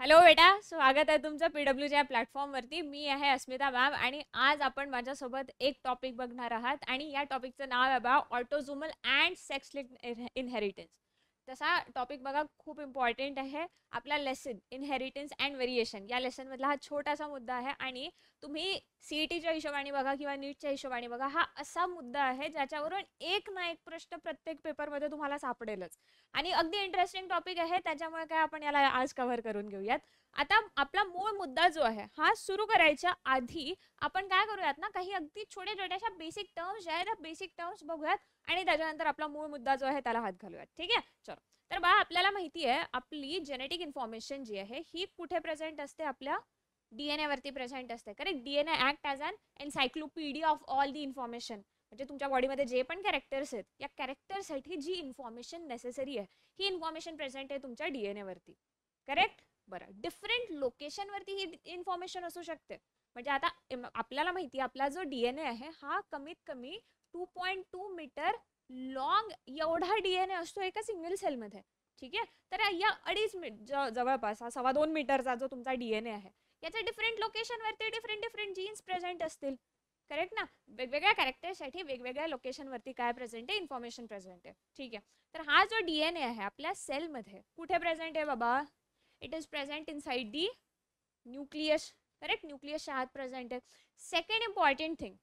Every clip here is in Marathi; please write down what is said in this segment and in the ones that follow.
हॅलो बेटा स्वागत आहे तुमचं पी डब्ल्यूच्या प्लॅटफॉर्मवरती मी आहे अस्मिता मॅम आणि आज आपण माझ्यासोबत एक टॉपिक बघणार आहात आणि या टॉपिकचं नाव आहे बा ऑटोझुमल अँड सेक्स इनहेरिटन्स तसा टॉपिक बघा खूप इम्पॉर्टंट आहे आपला लेसन इनहेरिटन्स अँड व्हेरिएशन या लेसनमधला हा छोटासा मुद्दा आहे आणि तुम्ही सी ई e टीच्या हिशोबाने बघा किंवा नीटच्या हिशोबाने बघा हा असा मुद्दा आहे ज्याच्यावरून एक ना एक प्रश्न प्रत्येक पेपरमध्ये तुम्हाला सापडेलच आणि अगदी इंटरेस्टिंग टॉपिक आहे त्याच्यामुळे काय आपण याला आज कव्हर करून घेऊयात आता आपला मूळ मुद्दा जो आहे हा सुरू करायच्या आधी आपण काय करूयात ना काही अगदी छोट्या छोट्याशा बेसिक टर्म्स ज्या आहेत बेसिक टर्म्स बघूयात आणि त्याच्यानंतर आपला मूळ मुद्दा जो आहे त्याला हात घालूयात ठीक आहे चलो तर बा आपल्याला माहिती आहे आपली जेनेटिक इन्फॉर्मेशन जी आहे ही कुठे प्रेझेंट असते आपल्या डीएनए वरती प्रेझेंट असते correct DNA act as an encyclopedia of all the information म्हणजे तुमच्या बॉडीमध्ये जे पण कॅरेक्टर्स आहेत या कॅरेक्टरसाठी जी इन्फॉर्मेशन नेसेसरी आहे ही इन्फॉर्मेशन प्रेझेंट आहे तुमच्या डीएनए वरती करेक्ट बरं डिफरंट लोकेशनवरती ही इन्फॉर्मेशन असू शकते म्हणजे आता आपल्याला माहिती आपला जो डीएनए आहे हा कमीत कमी two point two metre long एवढा डीएनए असतो एका सिंगल सेलमध्ये ठीक आहे तर या अडीच मीट जवळपास हा सव्वा दोन मीटरचा जो तुमचा डीएनए आहे याच्या डिफरंट लोकेशनवरती डिफरंट डिफरंट जीन्स प्रेझेंट असतील करेक्ट ना वेगवेगळ्या साठी वेगवेगळ्या लोकेशनवरती काय प्रेझेंट आहे इन्फॉर्मेशन प्रेझेंट आहे ठीक आहे तर हा जो डीएनए आहे आपल्या सेलमध्ये कुठे प्रेझेंट आहे बाबा it is present inside the nucleus correct nucleus आत प्रेझेंट आहे second important थिंग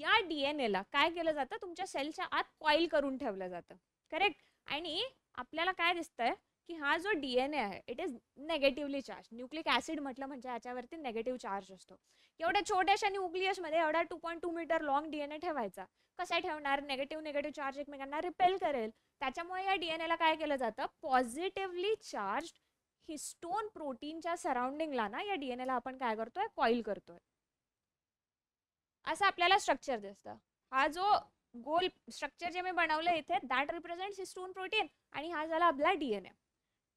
या डी एन एला काय केलं जातं तुमच्या सेलच्या आत कॉईल करून ठेवलं जातं करेक्ट आणि आपल्याला काय दिसतंय की हा जो डी एन ए आहे it is negatively charge nucleic acid म्हटलं म्हणजे याच्यावरती नेगेटिव्ह चार्ज असतो एवढ्या छोट्याशा न्यूक्लियसमध्ये एवढा two point two metre long DNA ठेवायचा कसा ठेवणार नेगेटिव्ह नेगेटिव्ह चार्ज एकमेकांना रिपेल करेल त्याच्यामुळे या डीएनए ला काय केलं जातं पॉझिटिव्हली चार्ज हिस्टोन प्रोटीनच्या सराउंडिंगला ना या डीएनए ला आपण काय करतोय कॉईल करतोय असं आपल्याला स्ट्रक्चर दिसतं हा जो गोल स्ट्रक्चर जे मी बनवलं इथे दॅट रिप्रेझेंट हिस्टोन प्रोटीन आणि हा झाला आपला डीएनए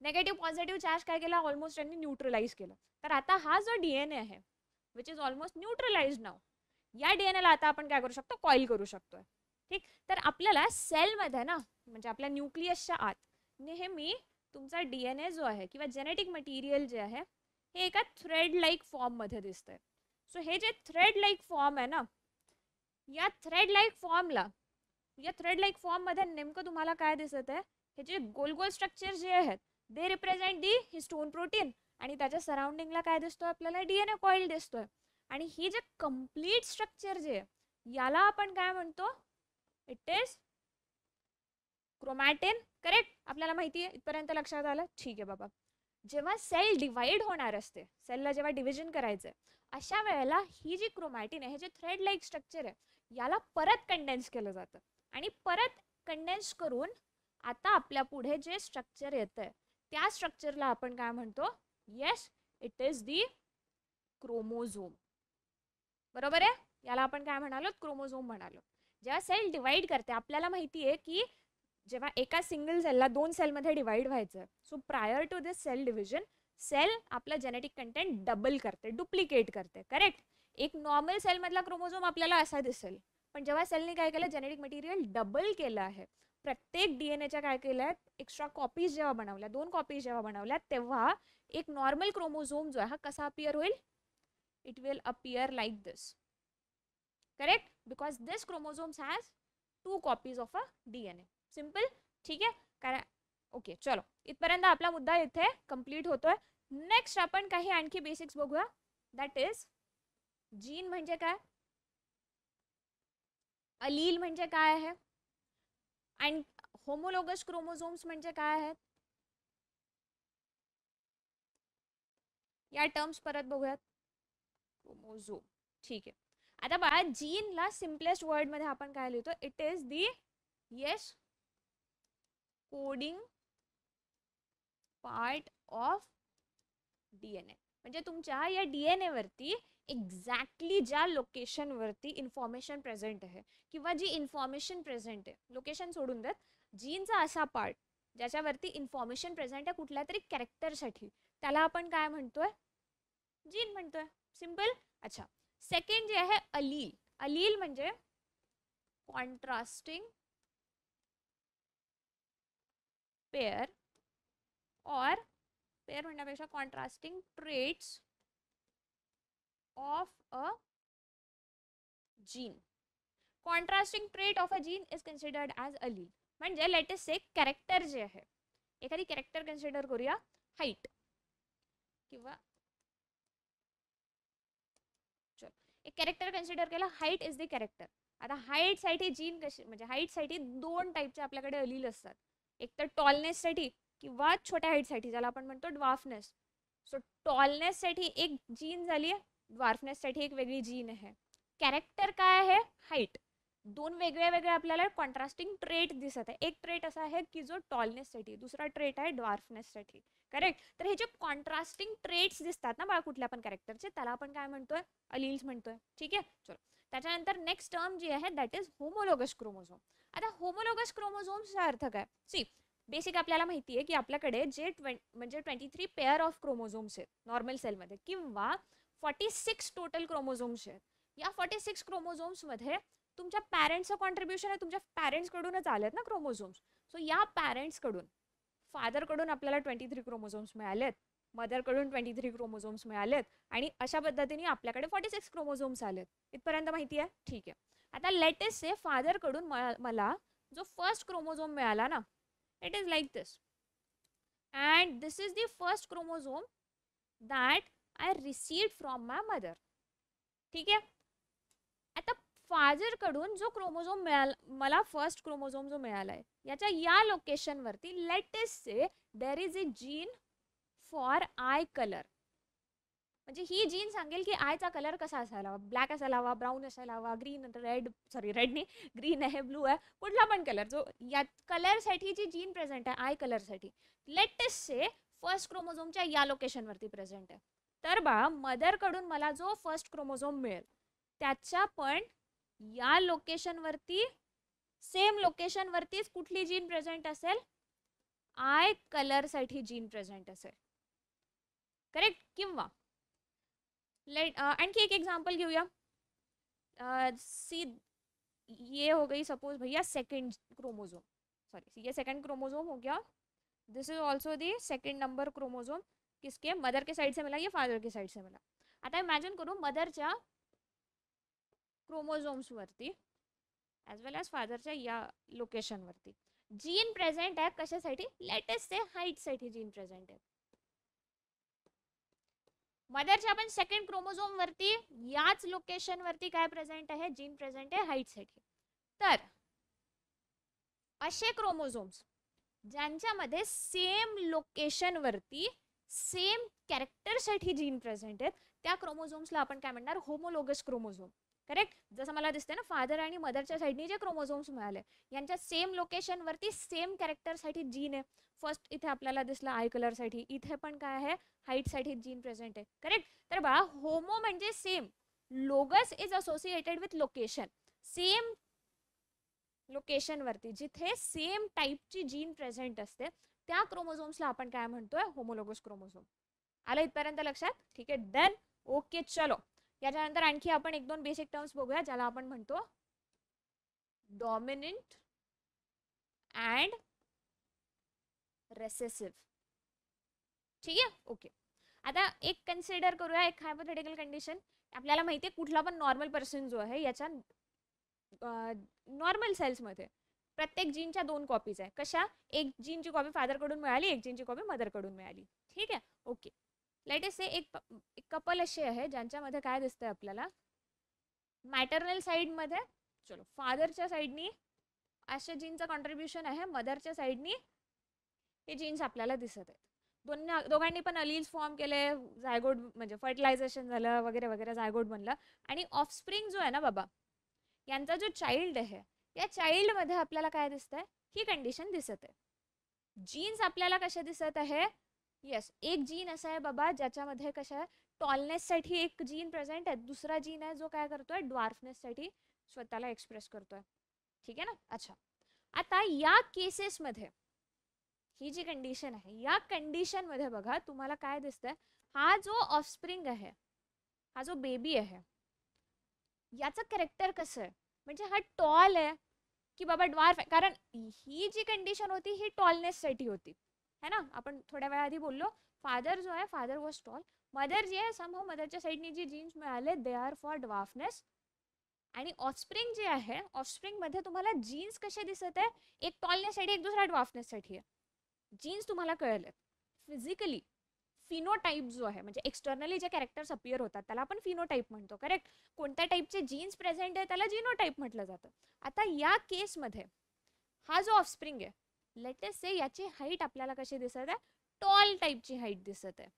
नेगेटिव्ह पॉझिटिव्ह चार्ज काय केला ऑलमोस्ट त्यांनी न्यूट्रलाइज केलं तर आता हा जो डीएनए आहे which is almost neutralize now या डीएनए ला आता आपण काय करू शकतो कॉईल करू शकतोय ठीक तर आपल्याला सेलमध्ये ना म्हणजे आपल्या न्यूक्लियसच्या आत नेहमी तुमचा डी एन ए जो आहे किंवा जेनेटिक मटेरियल जे आहे हे एका थ्रेड लाईक फॉर्ममध्ये दिसतंय सो हे जे थ्रेड लाईक फॉर्म आहे ना या थ्रेड लाईक फॉर्मला या थ्रेड लाईक फॉर्ममध्ये नेमकं तुम्हाला काय दिसत आहे हे जे गोल गोल स्ट्रक्चर जे आहेत they represent the histone protein आणि त्याच्या सराउंडिंगला काय दिसतोय आपल्याला डी एन ए कॉईल दिसतोय आणि ही जे कम्प्लीट स्ट्रक्चर जे आहे याला आपण काय म्हणतो इट इज क्रोमॅटिन करेक्ट आपल्याला माहिती आहे इथपर्यंत लक्षात आलं ठीक आहे बाबा जेव्हा सेल डिवाइड होणार असते सेलला जेव्हा डिव्हिजन करायचं अशा वेळेला ही जी क्रोमॅटिन आहे हे जे थ्रेड लाईक स्ट्रक्चर आहे याला परत कंडेन्स केलं जातं आणि परत कंडेन्स करून आता आपल्या पुढे जे स्ट्रक्चर येतं त्या स्ट्रक्चरला आपण काय म्हणतो yes it is the chromosome बरोबर आहे याला आपण काय म्हणालो क्रोमोझोम म्हणालो जेव्हा सेल डिवाइड करते आपल्याला माहिती आहे की जेव्हा एका सिंगल सेलला दोन सेलमध्ये डिवाईड व्हायचं so prior to this cell division cell आपला जेनेटिक कंटेंट डबल करते डुप्लिकेट करते करेक्ट एक नॉर्मल सेलमधला क्रोमोझोम आपल्याला असा दिसेल पण जेव्हा सेलने काय केलं जेनेटिक मटेरियल डबल केलं आहे प्रत्येक डी एन एच्या काय केल्या एक्स्ट्रा कॉपीज जेव्हा बनवल्या दोन कॉपीज जेव्हा बनवल्या तेव्हा एक नॉर्मल क्रोमोझोम जो आहे हा कसा अपियर होईल it will appear like this correct because this chromosomes has two copies of a D N A simple ठीक आहे कारण ओके चलो इथपर्यंत आपला मुद्दा इथे कम्प्लीट होतोय नेक्स्ट आपण काही आणखी बेसिक्स बघूया दॅट इज जीन म्हणजे काय अलील म्हणजे काय आहे अँड होमोलोगस क्रोमोझोम्स म्हणजे काय आहेत या टर्म्स परत बघूयात क्रोमोझोम ठीक आहे आता बघा जीनला सिम्पलेस्ट वर्ड मध्ये आपण काय लिहितो it is the yes coding part of DNA म्हणजे तुमच्या या डीएनए वरती एक्झॅक्टली ज्या लोकेशन वरती इन्फॉर्मेशन प्रेझेंट आहे किंवा जी इन्फॉर्मेशन प्रेझेंट आहे लोकेशन सोडून देत जीनचा असा पार्ट ज्याच्यावरती इन्फॉर्मेशन प्रेझेंट आहे कुठल्या तरी कॅरेक्टरसाठी त्याला आपण काय म्हणतोय जीन म्हणतोय सिम्पल अच्छा सेकंड जे आहे अलील अलील म्हणजे कॉन्ट्रास्टिंग पेअर ऑर पेअर म्हणण्यापेक्षा contrasting traits of a gene contrasting trait of a gene is considered as allele म्हणजे लेटेस्ट से कॅरेक्टर जे आहे एखादी कॅरेक्टर कन्सिडर करूया हाईट किंवा एक कॅरेक्टर कन्सिडर केला हाईट इज द कॅरेक्टर आता हाईटसाठी जीन कशी म्हणजे हाईटसाठी दोन टाईपचे आपल्याकडे अलील असतात एक टॉलनेस टॉलनेससाठी किंवा छोट्या साठी ज्याला आपण म्हणतो ड्वार्फनेस सो टॉलनेससाठी एक जीन झाली आहे साठी एक वेगळी जीन आहे कॅरेक्टर काय आहे हाईट दोन वेगळ्या वेगळ्या आपल्याला कॉन्ट्रास्टिंग ट्रेट दिसत आहे एक ट्रेट असा आहे की जो टॉलनेससाठी दुसरा ट्रेट आहे ड्वार्फनेससाठी करेक्ट तर हे जे कॉन्ट्रास्टिंग ट्रेट्स दिसतात ना बाळा कुठल्या पण कॅरेक्टरचे त्याला आपण काय म्हणतोय अलील्स म्हणतोय ठीक आहे चलो त्याच्यानंतर नेक्स्ट टर्म जी आहे दॅट इज होमोलोगस क्रोमोझोम आता होमोलोगस क्रोमोझोम्सचा अर्थ काय सी बेसिक आपल्याला माहिती आहे की आपल्याकडे जे म्हणजे twenty three pair of chromosomes आहेत नॉर्मल सेलमध्ये किंवा फॉर्टी सिक्स टोटल क्रोमोझोम्स आहेत या फॉर्टी सिक्स क्रोमोझोम्समध्ये तुमच्या पॅरेंट्सचं कॉन्ट्रीब्युशन आहे तुमच्या पॅरेंट्सकडूनच आलेत ना क्रोमोझोम्स सो या पॅरेंट्सकडून फादरकडून आपल्याला ट्वेंटी थ्री क्रोमोझोम्स मिळालेत मदरकडून ट्वेंटी थ्री क्रोमोझोम्स मिळालेत आणि अशा पद्धतीने आपल्याकडे फॉर्टी सिक्स क्रोमोझोम्स आलेत इथपर्यंत माहिती आहे ठीक आहे आता फादर फादरकडून मला जो फर्स्ट क्रोमोझोम मिळाला ना it is like this and this is the first chromosome that I receive from my mother ठीक आहे आता फादरकडून जो क्रोमोझोम मिळाला मला फर्स्ट क्रोमोझोम जो मिळाला आहे याच्या या लोकेशनवरती say there is a gene for eye colour म्हणजे ही जीन सांगेल की आयचा कलर कसा असायला हवा ब्लॅक असायला हवा ब्राऊन असायला हवा ग्रीन रेड सॉरी रेड नाही ग्रीन आहे ब्लू आहे कुठला पण कलर जो या कलरसाठी जी जीन प्रेझेंट आहे आय कलरसाठी लेटेस्ट से फर्स्ट क्रोमोझोमच्या या लोकेशनवरती प्रेझेंट आहे तर बा मदरकडून मला जो फर्स्ट क्रोमोझोम मिळेल त्याच्या पण या लोकेशनवरती सेम लोकेशनवरतीच कुठली जीन प्रेझेंट असेल आय कलरसाठी जीन प्रेझेंट असेल करेक्ट किंवा लेट uh, एंड की एक एग्जांपल की हुआ सी ये हो गई सपोज भैया सेकंड क्रोमोजोम सॉरी ये सेकंड क्रोमोजोम हो गया this is also the second number chromosome किसके मदर के साइड से मिला या फादर के साइड से मिला आता इमॅजिन करू मदरच्या क्रोमोझोम्सवरती ॲज वेल ॲज फादरच्या या लोकेशनवरती जीन प्रेझेंट आहे कशासाठी लेटेस्ट आहे हाईटसाठी जीन प्रेझेंट आहे मदरच्या पण सेकंड क्रोमोझोम वरती याच लोकेशन वरती काय प्रेझेंट आहे जीन प्रेझेंट आहे हाईटसाठी तर असे क्रोमोझोम्स ज्यांच्यामध्ये सेम लोकेशन वरती सेम कॅरेक्टर साठी जीन प्रेझेंट आहेत त्या क्रोमोझोम्सला आपण काय म्हणणार होमोलोगस क्रोमोझोम करेक्ट जसं मला दिसतंय ना फादर आणि मदरच्या साईडनी जे क्रोमोझोम्स मिळाले यांच्या सेम लोकेशनवरती सेम कॅरेक्टरसाठी जीन आहे फर्स्ट इथे आपल्याला दिसला आय साठी इथे पण काय आहे हाईटसाठी जीन प्रेझेंट आहे करेक्ट तर बा होमो म्हणजे same logous is associated with location same लोकेशनवरती जिथे सेम टाईपची जीन प्रेझेंट असते त्या क्रोमोझोम्सला आपण काय म्हणतोय होमोलोगस क्रोमोझोम आलं इथपर्यंत लक्षात ठीक आहे डन ओके चलो याच्यानंतर आणखी आपण एक दोन बेसिक टर्म्स बघूया ज्याला आपण म्हणतो डॉमिनंट अँड रेसेसिव्ह ठीक आहे ओके आता एक कन्सिडर करूया एक हायपोथेटिकल कंडिशन आपल्याला माहिती आहे कुठला पण नॉर्मल पर्सन जो आहे याच्या नॉर्मल सेल्स मध्ये प्रत्येक जीनच्या दोन कॉपीज आहे कशा एक जीनची कॉपी फादर कडून मिळाली एक जीनची कॉपी मदर कडून मिळाली ठीक आहे ओके लेटेस्ट से एक एक कपल असे आहे ज्यांच्यामध्ये काय दिसतंय आपल्याला मॅटर्नल साईडमध्ये चलो फादरच्या साईडनी अशा जीनचं कॉन्ट्रीब्युशन आहे मदरच्या साईडनी हे जीन्स आपल्याला दिसत आहेत दोन्ही दोघांनी पण अलील्स फॉर्म केले झायगोड म्हणजे फर्टिलायझेशन झालं वगैरे वगैरे झायगोड बनलं आणि ऑफस्प्रिंग जो आहे ना बाबा यांचा जो चाइल्ड आहे या चाइल्डमध्ये आपल्याला काय दिसतंय ही कंडिशन दिसत आहे जीन्स आपल्याला कशा दिसत आहे येस एक जीन असा आहे बाबा ज्याच्यामध्ये कशा आहे टॉलनेससाठी एक जीन प्रेझेंट आहे दुसरा जीन आहे जो काय करतोय साठी स्वतःला एक्सप्रेस करतोय ठीक आहे ना अच्छा आता या केसेस मध्ये ही जी कंडिशन आहे या कंडिशन मध्ये बघा तुम्हाला काय दिसतंय हा जो ऑफस्प्रिंग आहे हा जो बेबी आहे याचं कॅरेक्टर कसं आहे म्हणजे हा टॉल आहे की बाबा ड्वार्फ आहे कारण ही जी कंडिशन होती ही टॉलनेससाठी होती है ना आपण थोड्या वेळा आधी बोललो फादर जो आहे फादर वॉज टॉल मदर जी आहे समहो मदरच्या साईडने जी जीन्स मिळाले दे आर फॉर डवाफनेस आणि ऑफस्प्रिंग जे आहे मध्ये तुम्हाला जीन्स कसे दिसत आहे एक टॉलनेससाठी एक दुसरा ड्वाफनेससाठी आहे जीन्स तुम्हाला कळले फिजिकली फिनोटाईप जो आहे म्हणजे एक्सटर्नली जे कॅरेक्टर्स अपियर होतात त्याला आपण फिनोटाईप म्हणतो करेक्ट कोणत्या टाईपचे जीन्स प्रेझेंट आहे त्याला जीनोटाईप म्हटलं जातं आता या केसमध्ये हा जो ऑफस्प्रिंग आहे लेटेस्ट से याची हाईट आपल्याला कशी दिसत आहे टॉल टाइपची हाईट दिसत आहे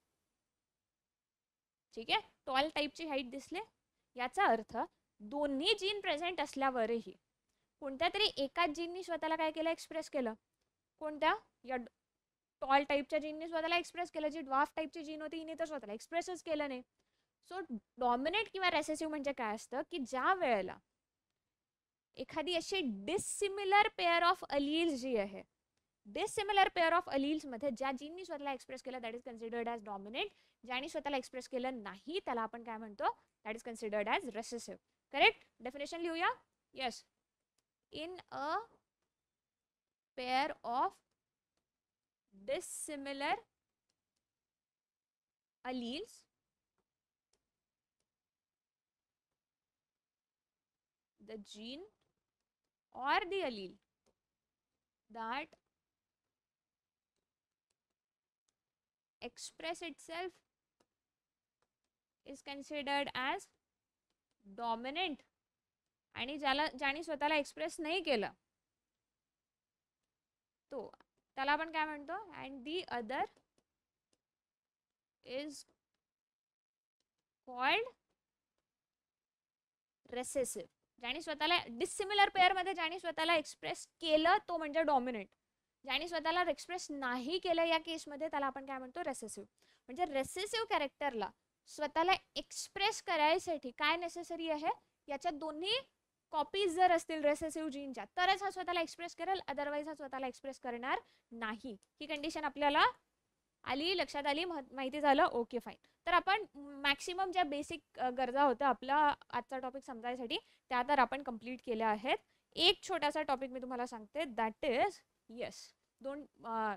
ठीक आहे टॉल टाइपची हाईट दिसले याचा अर्थ दोन्ही जीन प्रेझेंट असल्यावरही कोणत्या तरी एकाच जीननी स्वतःला काय केलं एक्सप्रेस केलं कोणत्या या टॉल टाईपच्या जीनने स्वतःला एक्सप्रेस केलं जी ड्वाफ टाईपची जीन होती हिने तर स्वतःला एक्सप्रेसच केलं नाही सो डॉमिनेट किंवा रेसेसिव्ह म्हणजे काय असतं की ज्या वेळेला एखादी अशी डिसिमिलर पेअर ऑफ अलील जी आहे डिसिमिलर पेअर ऑफ अलील्स मध्ये ज्या जीननी स्वतःला एक्सप्रेस केलं that is considered as dominant ज्याने स्वतःला एक्सप्रेस केलं नाही त्याला आपण काय म्हणतो that is considered as recessive correct definition लिहूया yes in a pair of dissimilar alleles the gene or the allele that express itself is considered as dominant आणि ज्याला ज्याने स्वतःला एक्सप्रेस नाही केलं तो त्याला आपण काय म्हणतो and the other is called recessive ज्याने स्वतःला डिसिमिलर मध्ये ज्याने स्वतःला एक्सप्रेस केलं तो म्हणजे डॉमिनेट ज्याने स्वतःला एक्सप्रेस नाही केलं या केस मध्ये त्याला आपण काय म्हणतो रेसेसिव्ह म्हणजे रेसेसिव्ह कॅरेक्टरला स्वतःला एक्सप्रेस करायसाठी काय नेसेसरी आहे याच्या दोन्ही कॉपीज जर असतील रेसेसिव्ह जीनच्या तरच हा स्वतःला एक्सप्रेस करेल अदरवाईज हा स्वतःला एक्सप्रेस करणार नाही ही कंडिशन आपल्याला आली लक्षात आली माहिती झालं ओके फाईन तर आपण मॅक्सिमम ज्या बेसिक गरजा होत्या आपला आजचा टॉपिक समजायसाठी त्या तर आपण कंप्लीट केल्या आहेत एक छोटासा टॉपिक मी तुम्हाला सांगते दॅट इज येस दोन uh,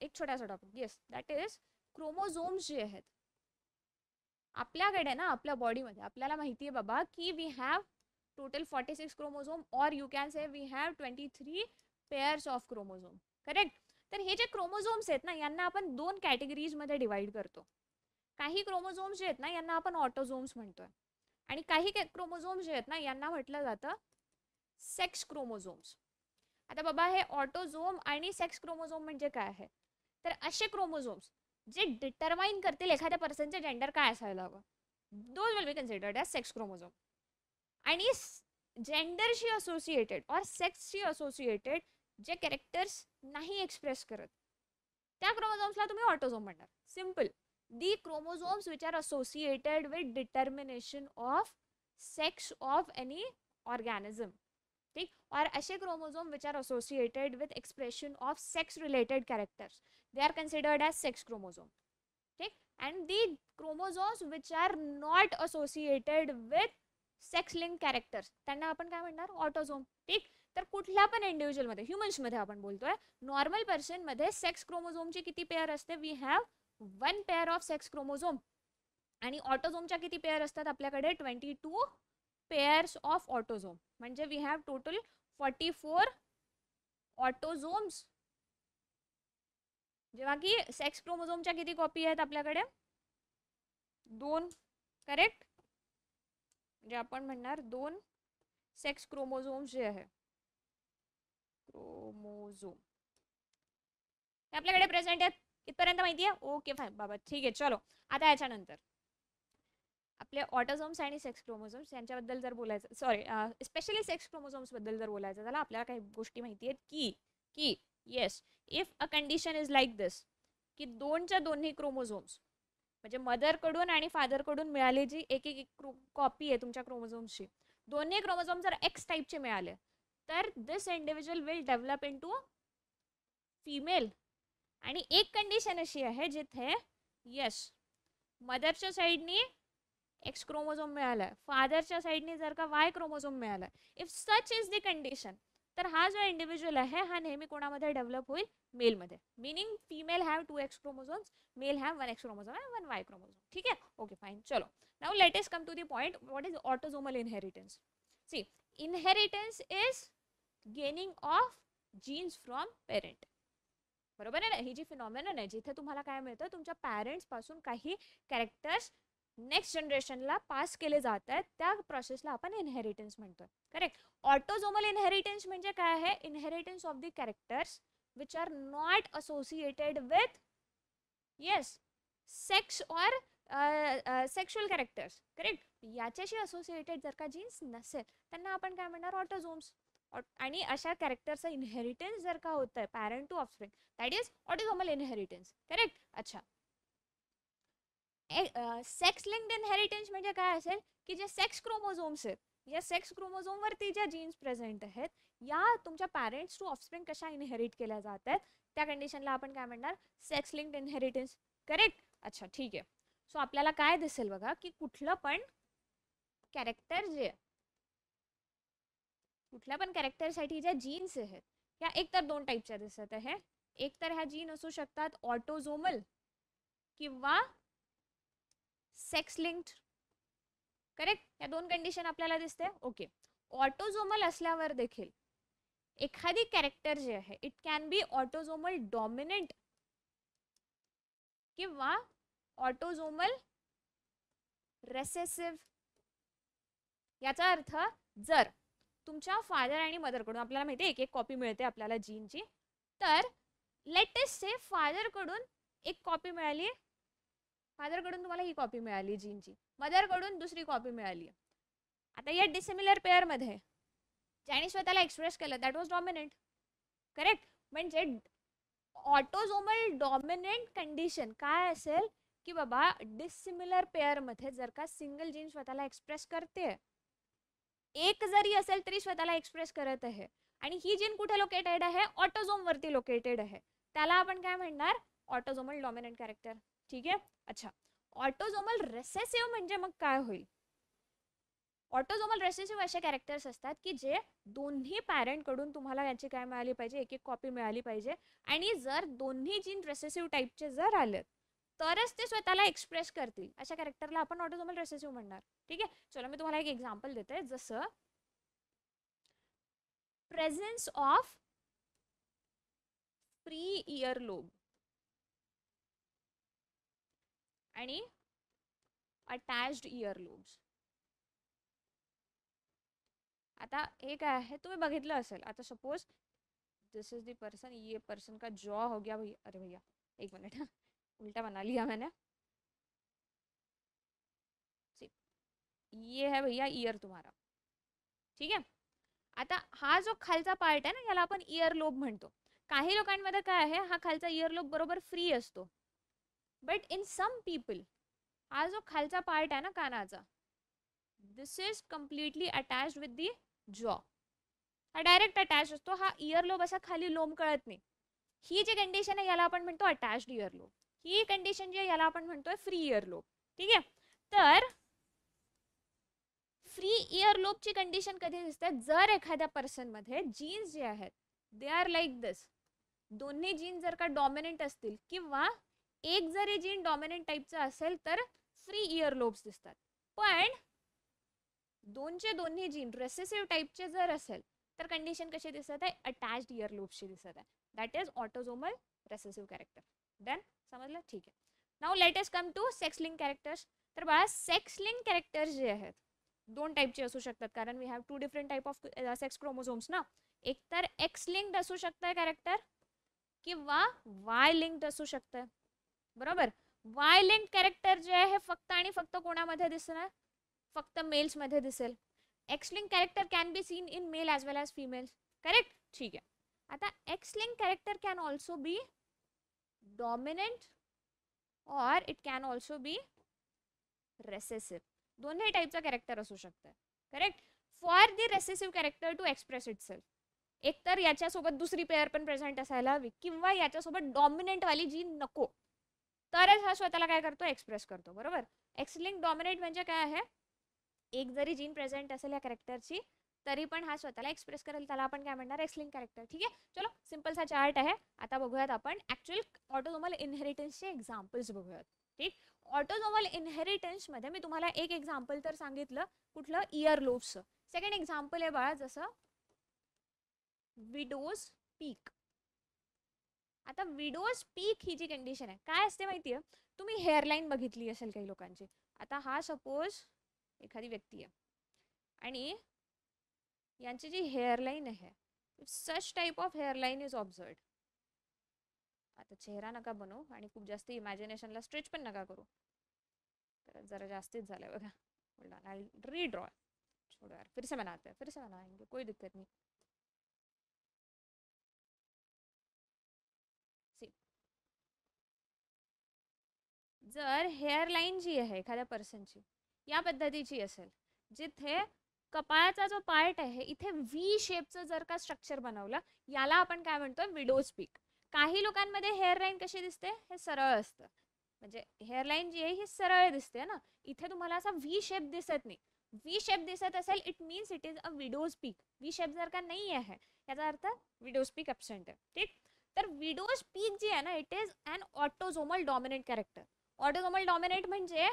एक छोटासा topic yes that is chromosomes जे आहेत आपल्याकडे ना आपल्या बॉडीमध्ये आपल्याला माहिती आहे बाबा की we have total forty six chromosome or you can say we have twenty three pairs of chromosome correct तर हे जे क्रोमोझोम्स आहेत ना यांना आपण दोन कॅटेगरीजमध्ये डिवाइड करतो काही क्रोमोझोम्स जे आहेत ना यांना आपण ऑटोझोम्स म्हणतोय आणि काही क्रोमोझोम्स जे आहेत ना यांना म्हटलं जातं सेक्स क्रोमोझोम्स आता बाबा हे ऑटोझोम आणि सेक्स क्रोमोझोम म्हणजे काय आहे तर असे क्रोमोझोम्स जे डिटरमाइन करतील एखाद्या पर्सनचे जेंडर काय असायला हवं those will be considered as sex chromosome आणि जेंडरशी असोसिएटेड और सेक्सशी असोसिएटेड जे कॅरेक्टर्स नाही एक्सप्रेस करत त्या क्रोमोझोम्सला तुम्ही ऑटोझोम म्हणणार simple the chromosomes which are associated with determination of sex of any organism ठीक और असे chromosome which are associated with expression of sex related characters they are considered as sex chromosome ठीक and the chromosomes which are not associated with sex link characters त्यांना आपण काय म्हणणार ऑटोझोम ठीक तर कुठल्या पण मध्ये ह्युमन्स मध्ये आपण बोलतोय नॉर्मल मध्ये सेक्स क्रोमोझोमची किती पेअर असते we have one pair of sex chromosome आणि ऑटोझोमच्या किती पेअर असतात आपल्याकडे twenty two pairs of autosome म्हणजे we have total forty four autosomes जेव्हा की सेक्स क्रोमोझोमच्या किती कॉपी आहेत आपल्याकडे दोन करेक्ट म्हणजे आपण म्हणणार दोन सेक्स क्रोमोझोम जे आहे क्रोमोझोम आपल्याकडे प्रेझेंट आहेत इथपर्यंत माहिती आहे ओके फाय बाबा ठीक आहे चलो आता याच्यानंतर आपले ऑटोझोम्स आणि सेक्स क्रोमोझोम्स यांच्याबद्दल जर बोलायचं सॉरी स्पेशली सेक्स क्रोमोझोम्सबद्दल जर बोलायचं झालं आपल्याला काही गोष्टी माहिती आहेत की की yes if a condition is like this की दोनच्या दोन्ही क्रोमोझोम्स म्हणजे मदरकडून आणि फादरकडून मिळाले जी एक एक कॉपी आहे तुमच्या क्रोमोझोम्सची दोन्ही क्रोमोझोम जर एक्स टाईपचे मिळाले तर this individual will develop into female आणि एक कंडिशन अशी आहे जिथे यस मदरच्या साईडनी एक्स क्रोमोझोम मिळाला फादरच्या साईडने जर का वाय क्रोमोझोम मिळाला if such is the condition तर हा जो इंडिव्हिज्युअल आहे हा नेहमी कोणामध्ये डेव्हलप होईल मेलमध्ये meaning female have two X chromosome male have one X chromosome and one Y chromosome ठीक आहे ओके फाईन चलो now let's come to the point what is autosomal inheritance see inheritance is gaining of genes from parent बरोबर आहे ना ही जी फिनॉमिनन आहे जिथे तुम्हाला काय मिळतं तुमच्या पासून काही कॅरेक्टर्स नेक्स्ट जनरेशनला पास केले जात आहेत त्या प्रोसेसला आपण इनहेरिटन्स म्हणतो करेक्ट ऑटोझोमल इनहेरिटन्स म्हणजे काय आहे inheritance of the characters which are not associated with yes sex or sexual characters correct याच्याशी असोसिएटेड जर का जीन्स नसेल त्यांना आपण काय म्हणणार ऑटोझोम्स आणि अशा कॅरेक्टरचा इनहेरिटन्स जर का होत आहे parent to offspring that is autosomal inheritance correct अच्छा सेक्स लिंक्ड इनहेरिटन्स म्हणजे काय असेल की जे सेक्स क्रोमोझोम्स आहेत या सेक्स क्रोमोझोमवरती ज्या जीन्स प्रेझेंट आहेत या तुमच्या पॅरेंट्स टू ऑफस्प्रिंग कशा इनहेरिट केल्या जात आहेत त्या कंडिशनला आपण काय म्हणणार सेक्स लिंक्ड इनहेरिटन्स करेक्ट अच्छा ठीक आहे सो आपल्याला काय दिसेल बघा की कुठलं पण कॅरेक्टर जे कुठल्या पण कॅरेक्टरसाठी ज्या जीन्स आहेत ह्या एकतर दोन टाईपच्या दिसत आहे एक तर ह्या जीन असू शकतात ऑटोझोमल किंवा सेक्स लिंक्ड करेक्ट या दोन कंडिशन आपल्याला दिसते ओके ऑटोझोमल असल्यावर देखील एखादी कॅरेक्टर जे आहे it can be autosomal dominant किंवा ऑटोझोमल रेसेसिव्ह याचा अर्थ जर तुमच्या फादर आणि मदरकडून आपल्याला माहिती आहे एक एक कॉपी मिळते आपल्याला जीनची तर लेटेस्ट से फादरकडून एक कॉपी मिळाली फादर कडून तुम्हाला ही कॉपी मिळाली जीनची कडून दुसरी कॉपी मिळाली आता या डिसिमिलर मध्ये ज्याने स्वतःला एक्सप्रेस केलं दॅट वॉज डॉमिनंट करेक्ट म्हणजे ऑटोझोमल डॉमिनंट कंडिशन काय असेल की बाबा डिसिमिलर मध्ये जर का सिंगल जीन स्वतःला एक्सप्रेस करते एक जरी असेल तरी स्वतःला एक्सप्रेस करत आहे आणि ही जीन कुठे लोकेटेड आहे वरती लोकेटेड आहे त्याला आपण काय म्हणणार ऑटोझोमल डॉमिनंट कॅरेक्टर ठीक आहे अच्छा ऑटोझोमल रेसेसिव्ह म्हणजे मग काय होईल ऑटोझोमल रेसेसिव्ह असे कॅरेक्टर्स असतात की जे दोन्ही कडून तुम्हाला याची काय मिळाली पाहिजे एक एक कॉपी मिळाली पाहिजे आणि जर दोन्ही जीन रेसेसिव्ह टाईपचे जर आले तरच ते स्वतःला एक्सप्रेस करतील अशा कॅरेक्टरला आपण ऑटोझोमल रेसेसिव्ह म्हणणार ठीक आहे चलो मी तुम्हाला एक एक्झाम्पल देते जसं presence of free ear lobe आणि अटॅच्ड इयर लोब्स आता हे काय आहे तुम्ही बघितलं असेल आता suppose this is the person ये पर्सन का जॉ हो गया भाई अरे भैया एक मिनिट उल्टा बना लिया मैंने ये है भैया इयर तुम्हारा ठीक आहे आता हा जो खालचा पार्ट आहे ना याला आपण इयर लोब म्हणतो काही लोकांमध्ये काय आहे हा खालचा इयर लोब बरोबर फ्री असतो बट इन सम पीपल हा जो खालचा पार्ट आहे ना कानाचा this is completely attach with the jaw हा डायरेक्ट अटॅच असतो हा इयर लोब असा खाली लोम कळत नाही ही जी कंडिशन आहे याला आपण म्हणतो अटॅच्ड इयर लोब ही कंडिशन जी आहे याला आपण म्हणतोय फ्री इयर लोब ठीक आहे तर फ्री इयर लोबची कंडिशन कधी दिसते जर एखाद्या पर्सनमध्ये जीन्स जे आहेत दे आर लाईक दिस दोन्ही जीन्स जर का डॉमिनंट असतील किंवा एक जरी जीन डॉमिनंट टाईपचा असेल तर फ्री इयर लोब्स दिसतात पण दोनचे दोन्ही जीन रेसेसिव्ह टाईपचे जर असेल तर कंडिशन कशी दिसत आहे अटॅच्ड इयर लोब्सची दिसत आहे that is autosomal recessive character then समजलं ठीक आहे now let's come to sex link characters तर बाळा सेक्स लिंक कॅरेक्टर्स जे आहेत दोन टाईपचे असू शकतात कारण we have two different type of sex chromosomes ना एक तर एक्स लिंक्ड असू शकतं कॅरेक्टर किंवा वाय लिंक्ड असू शकतं बरोबर वायलेंट कॅरेक्टर जे आहे फक्त आणि फक्त कोणामध्ये दिसणार फक्त मेल्स मध्ये दिसेल X link character can be seen in male as well as females correct ठीक आहे आता X link character can also be dominant or it can also be recessive दोन्ही टाईपचा कॅरेक्टर असू शकतं correct for the recessive character to express itself एकतर याच्यासोबत दुसरी पेअर पण प्रेझेंट असायला हवी किंवा याच्यासोबत वाली जी नको तरच हा स्वतःला काय करतो एक्सप्रेस करतो बरोबर लिंक डॉमिनेट म्हणजे काय आहे एक जरी जीन प्रेझेंट असेल या कॅरेक्टरची तरी पण हा स्वतःला एक्सप्रेस करेल त्याला आपण काय म्हणणार एक्सलिंग कॅरेक्टर ठीक आहे चलो सिम्पलचा चार्ट आहे आता बघूयात आपण ॲक्च्युअल इनहेरिटन्स इनहेरिटन्सचे एक्झाम्पल्स बघूयात ठीक ऑटोझोमल इनहेरिटन्समध्ये मी तुम्हाला एक एक्झाम्पल तर सांगितलं कुठलं इयर लोब्सचं सेकंड एक्झाम्पल आहे बाळा जसं विडोज पीक आता विडोज पीक ही जी कंडिशन आहे काय असते माहिती आहे तुम्ही हेअरलाईन बघितली असेल काही लोकांची आता हा सपोज एखादी व्यक्ती आहे आणि यांची जी हेअरलाईन आहे such type of hairline is observed आता चेहरा नका बनवू आणि खूप जास्त इमॅजिनेशनला स्ट्रेच पण नका करू तर जरा जास्तीच झालं बघा बोलणार रीड्रॉ छोड़ यार फिर बनाते फिरसे फिर कोई दिक्कत नाही जर हेअरलाईन जी आहे एखाद्या पर्सनची या पद्धतीची असेल जिथे कपाळाचा जो पार्ट आहे इथे व्ही शेपचं जर का स्ट्रक्चर बनवलं याला आपण काय म्हणतो विडोज पीक काही लोकांमध्ये लाईन कशी दिसते हे सरळ असतं म्हणजे हेअरलाईन जी आहे ही सरळ दिसते ना इथे तुम्हाला असा व्ही शेप दिसत नाही व्ही शेप दिसत असेल it means it is a widow's peak V shape जर का नाही आहे याचा अर्थ विडोज पीक ॲबसेंट आहे ठीक तर विडोज पीक जी आहे ना it is an autosomal dominant character autosomal dominate म्हणजे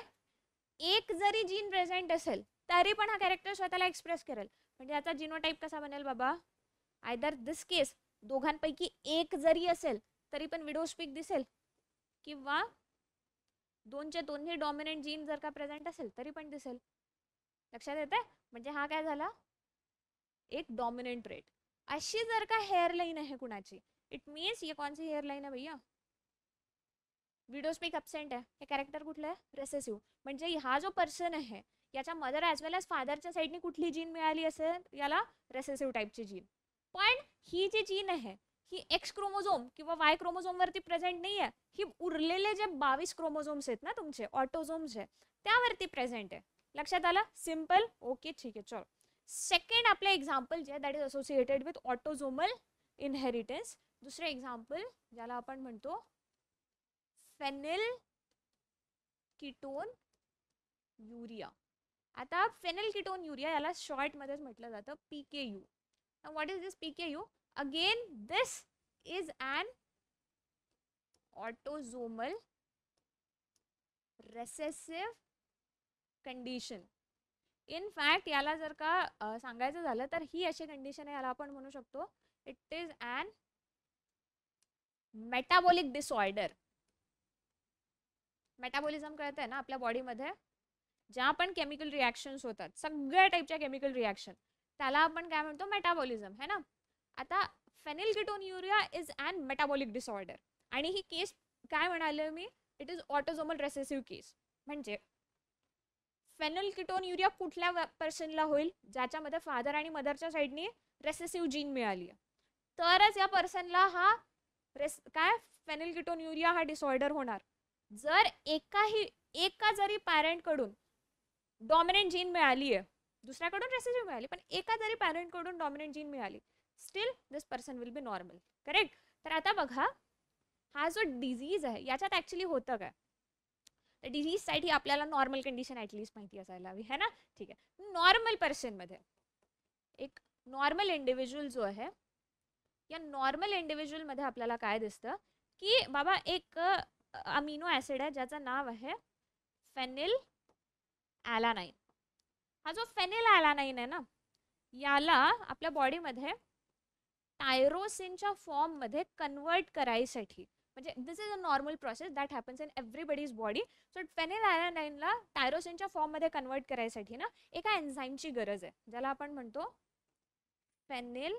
एक जरी जीन प्रेझेंट असेल तरी पण हा कॅरेक्टर स्वतःला एक्सप्रेस करेल म्हणजे याचा टाईप कसा बनेल बाबा आयदर दिस केस दोघांपैकी एक जरी असेल तरी पण विडो स्पीक दिसेल किंवा दोनचे दोन्ही डॉमिनेंट जीन जर का प्रेझेंट असेल तरी पण दिसेल लक्षात येते म्हणजे हा काय झाला एक डॉमिनेंट रेट अशी जर का हेअरलाईन आहे कुणाची इट मीन्स ये कोणची हेअर हेअरलाईन आहे भैया विडो स्पीक अपसेंट आहे हे कॅरेक्टर कुठलं आहे रेसेसिव्ह म्हणजे हा जो पर्सन आहे याच्या मदर ॲज वेल एज फादरच्या साईडनी कुठली जीन मिळाली असेल याला रेसेसिव्ह टाईपची जीन पण ही जी जीन आहे ही एक्स क्रोमोझोम किंवा वाय क्रोमोझोमवरती प्रेझेंट नाही आहे ही उरलेले जे बावीस क्रोमोझोम्स आहेत ना तुमचे ऑटोझोम्स आहे त्यावरती प्रेझेंट आहे लक्षात आलं सिम्पल ओके ठीक आहे चलो सेकंड आपलं एक्झाम्पल जे that is associated with autosomal inheritance दुसरे एक्झाम्पल ज्याला आपण म्हणतो फेनिल किटोन युरिया आता फेनिल किटोन युरिया याला शॉर्टमध्येच म्हटलं जातं P K U what is this P K U again this is an autosomal recessive condition in fact याला जर का सांगायचं झालं तर ही अशी कंडिशन आहे याला आपण म्हणू शकतो it is an metabolic disorder metabolism कळत आहे ना आपल्या बॉडीमध्ये ज्या पण केमिकल रिॲक्शन्स होतात सगळ्या टाईपच्या केमिकल रिॲक्शन त्याला आपण काय म्हणतो मेटाबॉलिझम है ना आता फेनिल युरिया इज अँड मेटाबॉलिक डिसऑर्डर आणि ही केस काय म्हणाले मी it is autosomal recessive case म्हणजे फेनल किटोन युरिया कुठल्या पर्सनला होईल ज्याच्यामध्ये फादर आणि मदरच्या साईडनी रेसेसिव्ह जीन मिळाली तरच या पर्सनला हा रेस काय फेनिल किटोन युरिया हा डिसऑर्डर होणार जर एकाही एका जरी कडून डॉमिनंट जीन मिळाली आहे दुसऱ्याकडून रेसिजी मिळाली पण एका जरी कडून डॉमिनेंट जीन मिळाली still this person will be normal correct तर आता बघा हा जो डिझीज आहे याच्यात ॲक्च्युली होतं काय तर डिझीजसाठी आपल्याला नॉर्मल कंडिशन लीस्ट माहिती असायला हवी है ना ठीक आहे नॉर्मल पर्सनमध्ये एक नॉर्मल इंडिव्हिज्युअल जो आहे या नॉर्मल मध्ये आपल्याला काय दिसतं की बाबा एक अमिनो ॲसिड आहे ज्याचं नाव आहे फेनिल ॲलानाईन हा जो फेनिल ॲलानाईन आहे ना याला आपल्या बॉडीमध्ये टायरोसिनच्या फॉर्ममध्ये कन्वर्ट करायसाठी म्हणजे this is a normal process that happens in everybody's body so phenyl ॲलानाईनला टायरोसिनच्या फॉर्ममध्ये कन्वर्ट करायसाठी ना एका एन्झाईमची गरज आहे ज्याला आपण म्हणतो फेनिल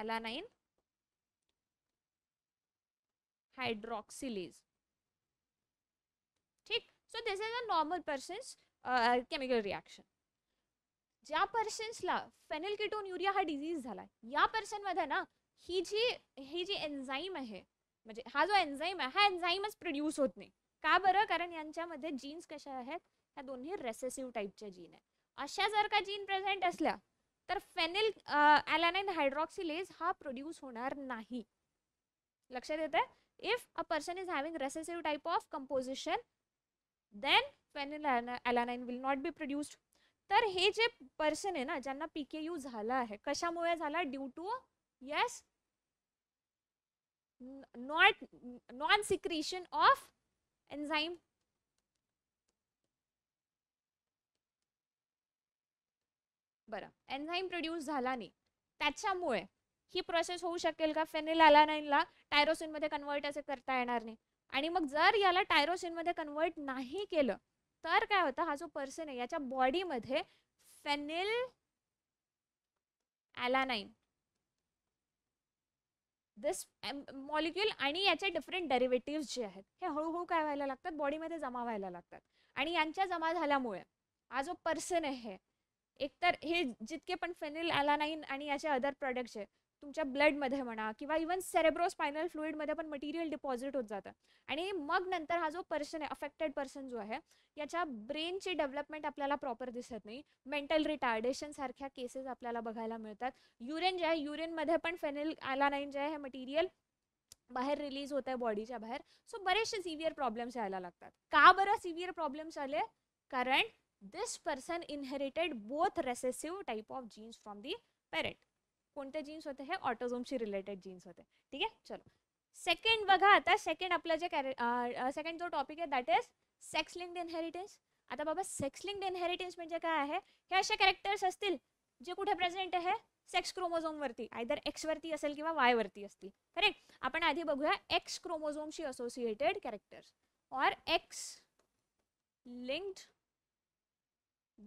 ॲलानाईन hydroxylase ठीक so this is a normal person's chemical reaction ज्या पर्सन्सला फेनिल किटोन युरिया हा डिझीज झाला या पर्सन मध्ये ना ही जी ही जी एन्झाईम आहे म्हणजे हा जो एन्झाईम आहे हा एन्झाईमच प्रोड्यूस होत नाही का बरं कारण यांच्यामध्ये जीन्स कशा आहेत ह्या दोन्ही रेसेसिव्ह टाईपच्या जीन आहेत अशा जर का जीन प्रेझेंट असल्या तर फेनिल ॲलानाईन हायड्रॉक्सिलेज हा प्रोड्यूस होणार नाही लक्षात येत आहे if a person is having recessive type of composition then phenylalanine will not be produced तर हे जे पर्सन आहे ना ज्यांना पीकेयू झाला आहे कशामुळे झाला due to yes not non secretion of enzyme बरं एन्झाईम प्रोड्यूस झाला नाही त्याच्यामुळे ही प्रोसेस होऊ शकेल का फेनिल टायरोसिन मध्ये कन्वर्ट असे करता येणार नाही आणि मग जर याला टायरोसिन मध्ये कन्वर्ट नाही केलं तर काय होतं हा जो पर्सन आहे याच्या बॉडीमध्ये फेनिल ॲलानाईन दिस मॉलिक्युल आणि याचे डिफरंट डेरिव्हेटिव्ह जे आहेत हे हळूहळू काय व्हायला लागतात बॉडीमध्ये जमा व्हायला लागतात आणि यांच्या जमा झाल्यामुळे हा जो पर्सन आहे एकतर हे जितके पण फेनिल ॲलानाईन आणि याचे अदर प्रोडक्ट आहे तुमच्या ब्लडमध्ये म्हणा किंवा इवन सेरेब्रोस्पायनल फ्लुईडमध्ये पण मटेरियल डिपॉझिट होत जातं आणि मग नंतर हा जो पर्सन आहे अफेक्टेड पर्सन जो आहे याच्या ब्रेनची डेव्हलपमेंट आपल्याला प्रॉपर दिसत नाही मेंटल रिटार्डेशन सारख्या केसेस आपल्याला बघायला मिळतात युरिन जे आहे युरेनमध्ये पण फेनिल आलानाईन जे आहे हे मटेरियल बाहेर रिलीज होत आहे बॉडीच्या बाहेर सो बरेचसे सिव्हिअर प्रॉब्लेम्स यायला लागतात का बरं सिव्हिअर प्रॉब्लेम्स आले कारण this person inherited both recessive type of genes from the parent कोणते जीन्स होते हे ऑटोझोमशी रिलेटेड जीन्स होते ठीक आहे चलो सेकंड बघा आता सेकंड आपला जे कॅरे सेकंड जो टॉपिक आहे that is sex linked inheritance आता बाबा सेक्स लिंक्ड इनहेरिटन्स म्हणजे काय आहे हे असे कॅरेक्टर्स असतील जे कुठे प्रेझेंट आहे सेक्स क्रोमोझोमवरती आयदर एक्सवरती असेल किंवा वायवरती असतील करेक्ट आपण आधी बघूया एक्स क्रोमोझोमशी असोसिएटेड कॅरेक्टर्स और एक्स लिंक्ड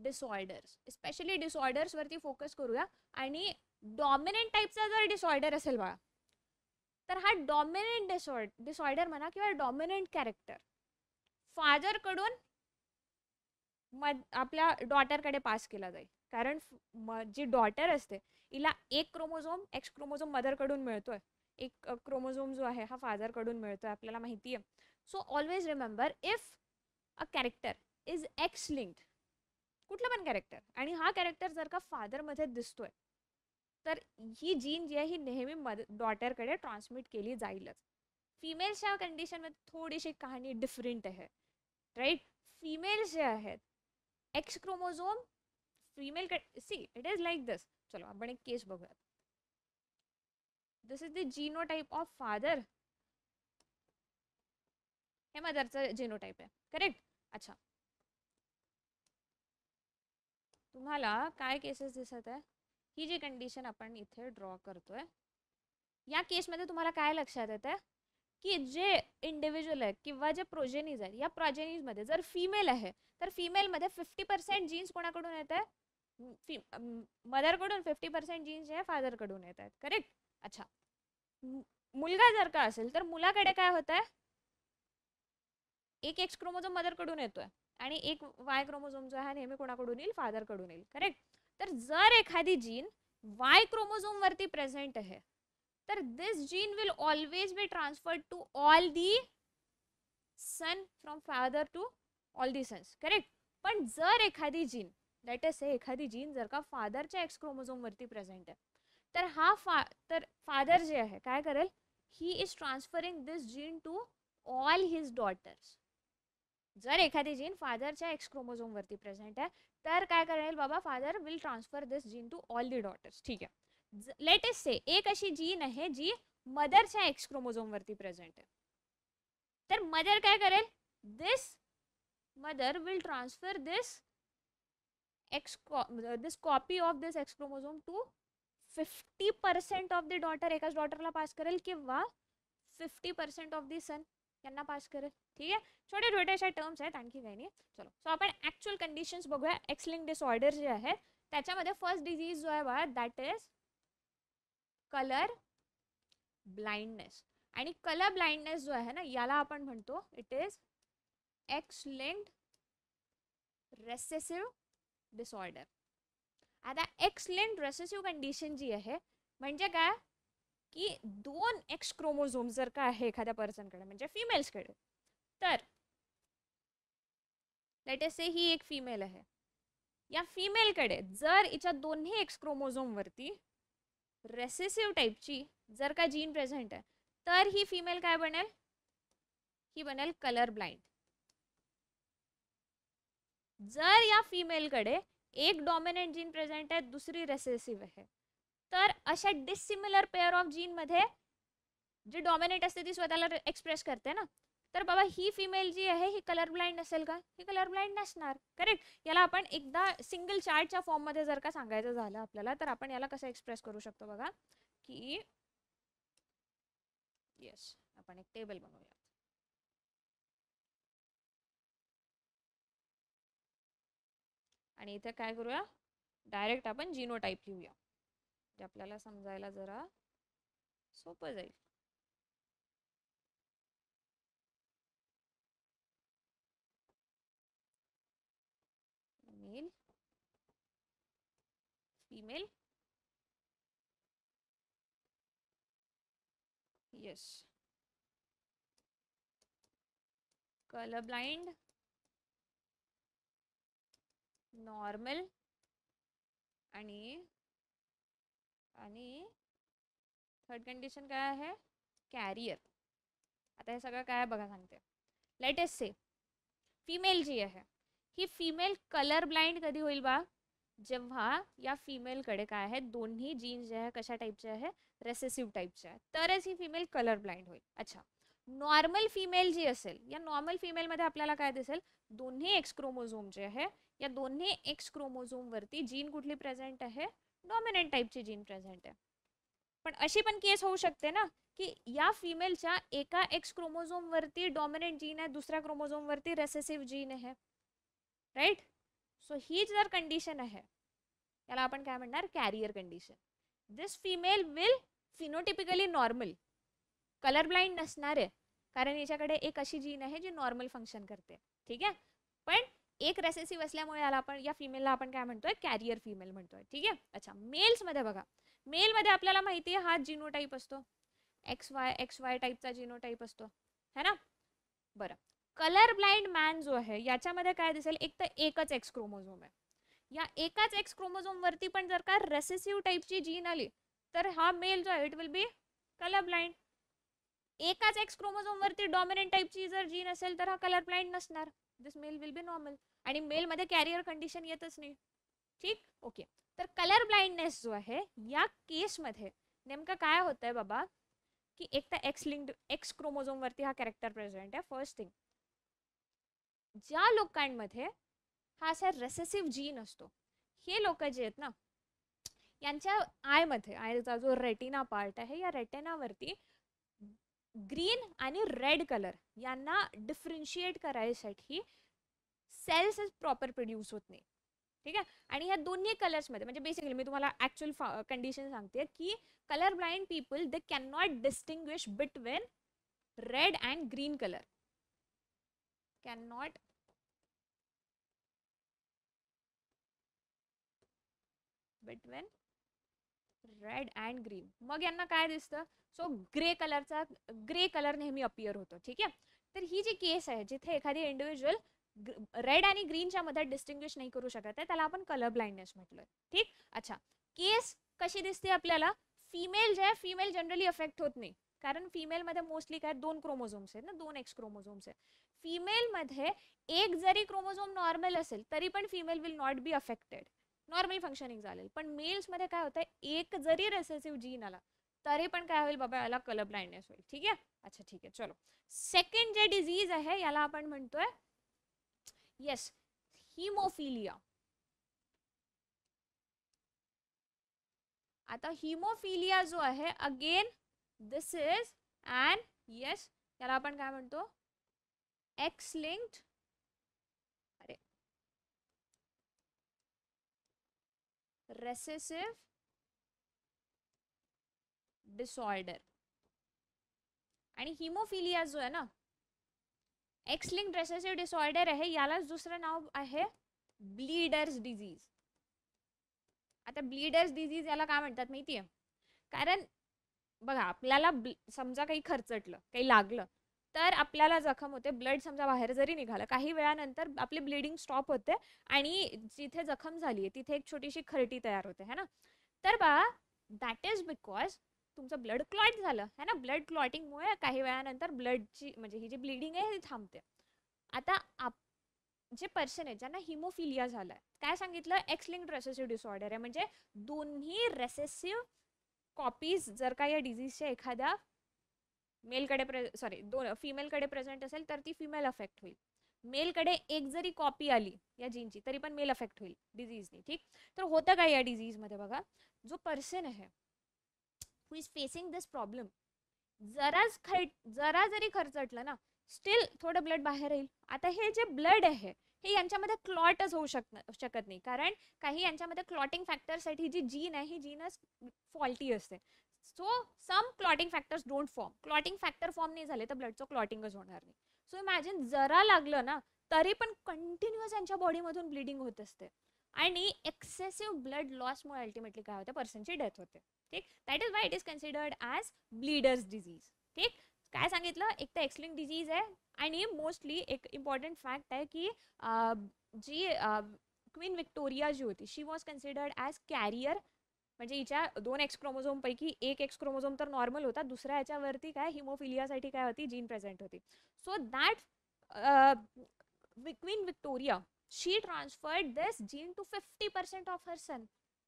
डिसऑर्डर्स स्पेशली डिसऑर्डर्सवरती फोकस करूया आणि डॉमिनंट टाईपचा जर डिसऑर्डर असेल बाळा तर हा डॉमिनेंट डिसऑर्ड डिसऑर्डर म्हणा किंवा डॉमिनंट कॅरेक्टर फादरकडून म आपल्या डॉटरकडे पास केला जाईल कारण जी डॉटर असते हिला एक क्रोमोझोम एक्स क्रोमोझोम मदरकडून मिळतोय एक क्रोमोझोम जो आहे हा फादरकडून मिळतोय आपल्याला माहिती आहे so always remember if a character is X linked कुठलं पण कॅरेक्टर आणि हा कॅरेक्टर जर का फादरमध्ये दिसतोय तर ही जीन जी आहे ही नेहमी मद डॉटरकडे ट्रान्समिट केली जाईलच कंडिशन मध्ये थोडीशी कहाणी डिफरंट आहे राईट फिमेल जे आहेत X chromosome female see it is like this चलो आपण एक केस बघूयात this is the genotype of father हे मदरचं जिनो टाईप आहे करेक्ट अच्छा तुम्हाला काय केसेस दिसत आहे ही जी कंडिशन आपण इथे ड्रॉ करतोय या केसमध्ये तुम्हाला काय लक्षात येतं की जे इंडिव्हिज्युअल आहे किंवा जे प्रोजेनीज आहेत या प्रोजेनीजमध्ये जर फिमेल आहे तर फिमेलमध्ये फिफ्टी पर्सेंट जीन्स कोणाकडून येत आहे मदरकडून फिफ्टी पर्सेंट जीन्स जे आहे फादरकडून येत आहेत करेक्ट अच्छा मुलगा जर का असेल तर मुलाकडे काय होत आहे एक एक्स क्रोमोझोम मदरकडून येतोय आणि एक वाय क्रोमोझोम जो आहे नेहमी कोणाकडून येईल फादरकडून येईल करेक्ट तर जर एखादी जीन वाय क्रोमोझोम वरती प्रेझेंट आहे तर this gene will always be transfer to all the son from father to all the sons correct पण जर एखादी जीन दॅट इज एखादी जीन जर का फादरच्या एक्स क्रोमोझोम वरती प्रेझेंट आहे तर हा फा तर फादर जे आहे काय करेल he is transferring this gene to all his daughters जर एखादी जीन फादरच्या एक्स क्रोमोझोमवरती प्रेझेंट आहे तर काय करेल बाबा father will transfer this gene to all the daughters ठीक आहे लेटेस्ट से एक अशी जीन आहे जी मदरच्या एक्स वरती प्रेझेंट आहे तर मदर काय करेल this mother will transfer this X this copy of this X chromosome to fifty percent of the daughter एकाच डॉटरला पास करेल किंवा fifty percent of the son यांना पास करेल ठीक आहे छोटे छोटे अशा टर्म्स आहेत आणखी काही नाही चलो सो आपण ऍक्च्युअल कंडिशन्स बघूया एक्सलिंग डिसऑर्डर जे आहे त्याच्यामध्ये फर्स्ट डिझीज जो आहे बघा दॅट इज कलर ब्लाइंडनेस आणि कलर ब्लाइंडनेस जो आहे ना याला आपण म्हणतो it is X recessive disorder आता एक्स लिंक्ड रेसेसिव्ह कंडिशन जी आहे म्हणजे काय की दोन एक्स क्रोमोझोम जर का आहे एखाद्या पर्सनकडे म्हणजे फिमेल्सकडे तर लेटेस्ट से ही एक फिमेल आहे या फिमेलकडे जर हिच्या दोन्ही एक्स वरती रेसेसिव्ह टाइपची जर का जीन प्रेझेंट आहे तर ही फिमेल काय बनेल ही बनेल कलर ब्लाइंड जर या फिमेलकडे एक डॉमिनंट जीन प्रेझेंट आहे दुसरी रेसेसिव्ह आहे तर अशा डिसिमिलर पेअर ऑफ जीन मध्ये जे डॉमिनेट असते ती स्वतःला एक्सप्रेस करते ना तर बाबा ही फिमेल जी आहे ही कलर ब्लाइंड असेल का ही कलर ब्लाइंड नसणार करेक्ट याला आपण एकदा सिंगल चार्टच्या फॉर्ममध्ये जर का सांगायचं झालं आपल्याला तर आपण याला कसं एक्सप्रेस करू शकतो बघा की येस आपण एक टेबल बनवूया आणि इथे काय करूया डायरेक्ट आपण जिनो टाईप लिहूया जे आपल्याला समजायला जरा सोपं जाईल female कलर ब्लाइंड नॉर्मल आणि आणि थर्ड कंडिशन काय आहे कॅरियर आता हे सगळं काय बघा सांगते लेटेस्ट से फिमेल जी आहे ही फिमेल कलर ब्लाइंड कधी होईल बा जेव्हा या फिमेलकडे काय आहे दोन्ही जीन्स जे आहे कशा टाईपचे आहे रेसेसिव्ह टाईपचे आहे तरच ही फिमेल कलर ब्लाइंड होईल अच्छा नॉर्मल फिमेल जी असेल या नॉर्मल फिमेलमध्ये आपल्याला काय दिसेल दोन्ही एक्स क्रोमोझोम जे आहे या दोन्ही एक्स क्रोमोझोमवरती जीन कुठली प्रेझेंट आहे डॉमिनंट टाईपची जीन प्रेझेंट आहे पण अशी पण केस होऊ शकते ना की या फिमेलच्या एका एक्स क्रोमोझोमवरती डॉमिनंट जीन आहे दुसऱ्या क्रोमोझोमवरती रेसेसिव्ह जीन आहे राईट सो ही जर कंडिशन आहे त्याला आपण काय म्हणणार carrier condition this female will phenotypically normal colour blind नसणार आहे कारण याच्याकडे एक अशी जीन आहे जी नॉर्मल फंक्शन करते ठीक आहे पण एक रेसेसिव्ह असल्यामुळे याला आपण या फिमेलला आपण काय म्हणतोय कॅरियर फिमेल म्हणतोय ठीक आहे अच्छा मेल्समध्ये बघा मेलमध्ये आपल्याला माहिती आहे हा जिनो टाईप असतो एक्स वाय एक्स वाय टाईपचा जिनो टाईप असतो है ना बरं कलर ब्लाइंड मॅन जो आहे याच्यामध्ये काय दिसेल एक तर एकच एक्स क्रोमोझोम आहे या एकाच एक्स क्रोमोझोम वरती पण जर का रेसेसिव्ह टाईपची जीन आली तर हा मेल जो आहे it will be colour blind एकाच एक्स क्रोमोझोम वरती डॉमिनंट टाईपची जर जीन असेल तर हा कलर ब्लाइंड नसणार this male will be normal आणि मेलमध्ये कॅरियर कंडिशन येतच नाही ठीक ओके तर कलर ब्लाइंडनेस जो आहे या केसमध्ये नेमकं काय होतंय बाबा की एक तर एक्स लिंक्ड एक्स क्रोमोझोमवरती हा कॅरेक्टर प्रेझेंट आहे फर्स्ट थिंग ज्या लोकांमध्ये हा असा रेसेसिव्ह जीन असतो हे लोक जे आहेत ना यांच्या आयमध्ये आयचा जो रेटिना पार्ट आहे या रेटिनावरती ग्रीन आणि रेड कलर यांना डिफरेंशिएट करायसाठी सेल्स प्रॉपर प्रोड्यूस होत नाही ठीक आहे आणि या दोन्ही कलर्समध्ये म्हणजे बेसिकली मी तुम्हाला ॲक्च्युअल कंडिशन सांगते की colour blind people they can not distinguish between red and green colour cannot between red and green मग यांना काय दिसतं सो ग्रे कलरचा ग्रे कलर नेहमी अपिअर होतो ठीक आहे तर ही जी केस आहे जिथे एखादी इंडिव्हिज्युअल रेड आणि ग्रीनच्या मध्ये डिस्टिंग्विश नाही करू शकत आहे त्याला आपण कलर ब्लाइंडनेस म्हटलोय ठीक अच्छा केस कशी दिसते आपल्याला फिमेल जे आहे फिमेल जनरली अफेक्ट होत नाही कारण फिमेलमध्ये मोस्टली काय दोन क्रोमोझोम्स आहेत ना दोन एक्स क्रोमोझोम्स आहेत फिमेलमध्ये एक जरी क्रोमोझोम नॉर्मल असेल तरी पण female will not be affected normal functioning चालेल पण मेल्समध्ये काय होतं एक जरी रेसेसिव्ह जीन आला तरी पण काय होईल बाबा याला कलर ब्लाइंडनेस होईल ठीक आहे अच्छा ठीक आहे चलो सेकंड जे डिझीज आहे याला आपण म्हणतोय येस हिमोफिलिया आता हिमोफिलिया जो आहे again this is and yes याला आपण काय म्हणतो एक्स लिंक्ड अरे रेसेसिव्ह डिसऑर्डर आणि हिमोफिलिया जो आहे ना एक्स लिंक रेसेसिव्ह डिसऑर्डर आहे यालाच दुसरं नाव आहे ब्लीडर्स डिझीज आता ब्लीडर्स डिझीज याला काय म्हणतात माहितीये कारण बघा आपल्याला समजा काही खर्चटलं काही लागलं तर आपल्याला जखम होते ब्लड समजा बाहेर जरी निघालं काही वेळानंतर आपली ब्लिडिंग स्टॉप होते आणि जिथे जखम झाली आहे तिथे एक छोटीशी खरटी तयार होते है ना तर बा दॅट इज बिकॉज तुमचं ब्लड क्लॉट झालं है ना ब्लड क्लॉटिंगमुळे काही वेळानंतर ब्लडची म्हणजे ही जी ब्लिडिंग आहे हे थांबते आता आप जे पर्सन आहे ज्यांना हिमोफिलिया झालाय काय सांगितलं एक्सलिंग रेसेसिव्ह डिसऑर्डर आहे म्हणजे दोन्ही रेसेसिव्ह कॉपीज जर का या डिझीजच्या एखाद्या मेलकडे प्रे सॉरी दोन फिमेलकडे प्रेझेंट असेल तर ती फिमेल अफेक्ट होईल मेलकडे एक जरी कॉपी आली या जीनची तरी पण मेल अफेक्ट होईल डिझीजनी ठीक तर होतं का या डिझीजमध्ये बघा जो पर्सन आहे who is facing this problem जराच खै जरा जरी खर्चटलं ना स्टील थोडं ब्लड बाहेर येईल आता हे जे ब्लड आहे हे यांच्यामध्ये क्लॉटच होऊ शकत शकत नाही कारण काही यांच्यामध्ये क्लॉटिंग फॅक्टरसाठी जी जीन आहे ही जीनच फॉल्टी असते so some clotting factors don't form clotting factor form नाही झाले तर ब्लडचं क्लॉटिंगच होणार नाही सो इमॅजिन जरा लागलं ना तरी पण कंटिन्युअस यांच्या बॉडीमधून ब्लिडिंग होत असते आणि एक्सेसिव्ह ब्लड लॉसमुळे अल्टिमेटली काय होतं पर्सनची डेथ होते ठीक that is why it is considered as bleeders disease ठीक काय सांगितलं एक तर एक्सलिंग डिझीज आहे आणि मोस्टली एक इम्पॉर्टंट फॅक्ट आहे की जी क्वीन विक्टोरिया जी होती she was considered as carrier म्हणजे हिच्या दोन एक्सक्रोमोझोमपैकी एक एक्सक्रोमोझोम तर नॉर्मल होता दुसऱ्या याच्यावरती काय हिमोफिलियासाठी काय होती जीन प्रेझेंट होती so that queen Victoria she transferred this gene to fifty percent of her son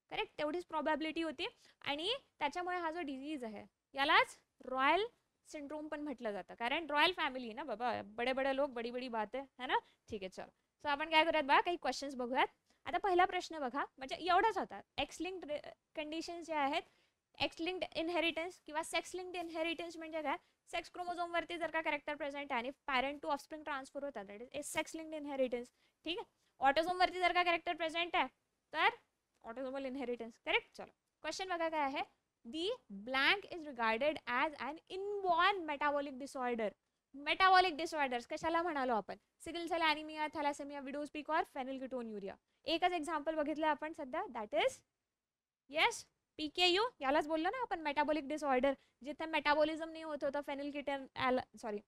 correct तेवढीच प्रॉबॅबिलिटी होती आणि त्याच्यामुळे हा जो डिझीज आहे यालाच रॉयल सिंड्रोम पण म्हटलं जातं कारण रॉयल फॅमिली ना बाबा बडे बडे लोक बडी बडी बात आहे है ना ठीक आहे चल सो आपण काय करूयात बघा काही क्वेश्चन्स बघूयात आता पहिला प्रश्न बघा म्हणजे एवढाच होता एक्सलिंक्ड कंडिशन जे आहेत एक्सलिंक्ड इनहेरिटन्स किंवा सेक्स लिंक्ड इनहेरिटन्स म्हणजे काय सेक्स वरती जर का कॅरेक्टर प्रेझेंट आहे आणि पॅरेंट टू ऑफस्प्रिंग ट्रान्सफर होतात that is sex linked inheritance ठीक आहे ऑटोझोमवरती जर का कॅरेक्टर प्रेझेंट आहे तर ऑटोझोमल इनहेरिटन्स करेक्ट चलो क्वेश्चन बघा काय आहे the blank is regarded as an inborn metabolic disorder metabolic disorders कशाला म्हणालो आपण सिगल सेल ॲनिमिया थॅलासेमिया विडोज पीक और युरिया एकच एक्झाम्पल बघितलं आपण सध्या that is yes P K U यालाच बोललो ना आपण मेटाबॉलिक डिसऑर्डर जिथे मेटाबॉलिझम नाही होत होतं फेनिलकिटन ॲला सॉरी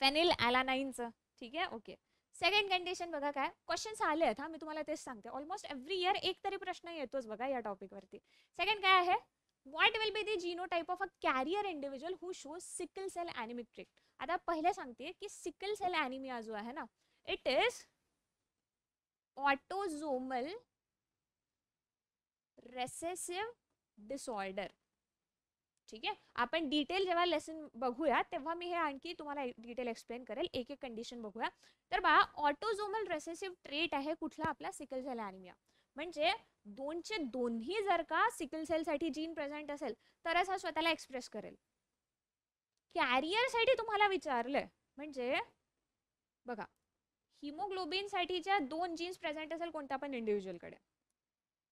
फेनिल ॲलानाईनचं ठीक आहे ओके सेकंड कंडिशन बघा काय क्वेश्चन्स आले आहेत हा मी तुम्हाला तेच सांगते ऑलमोस्ट एव्हरी इयर एक तरी प्रश्न येतोच बघा या टॉपिकवरती सेकंड काय आहे will be the genotype of a carrier individual who show sickle cell anemic trait आता पहिले सांगते की सिकल सेल ॲनिमिया जो आहे ना it is autosomal recessive disorder ठीक आहे आपण डिटेल जेव्हा लेसन बघूया तेव्हा मी हे आणखी तुम्हाला डिटेल एक्सप्लेन करेल एक एक कंडिशन बघूया तर बा ऑटोझोमल रेसेसिव्ह ट्रेट आहे कुठला आपला सिकल झाला अनिमिया म्हणजे दोनचे दोन्ही जर का सिकल साठी जीन प्रेझेंट असेल तरच हा स्वतःला एक्सप्रेस करेल कॅरियरसाठी तुम्हाला विचारलंय म्हणजे बघा हिमोग्लोबिनसाठीच्या दोन जीन्स प्रेझेंट असेल कोणत्या पण कडे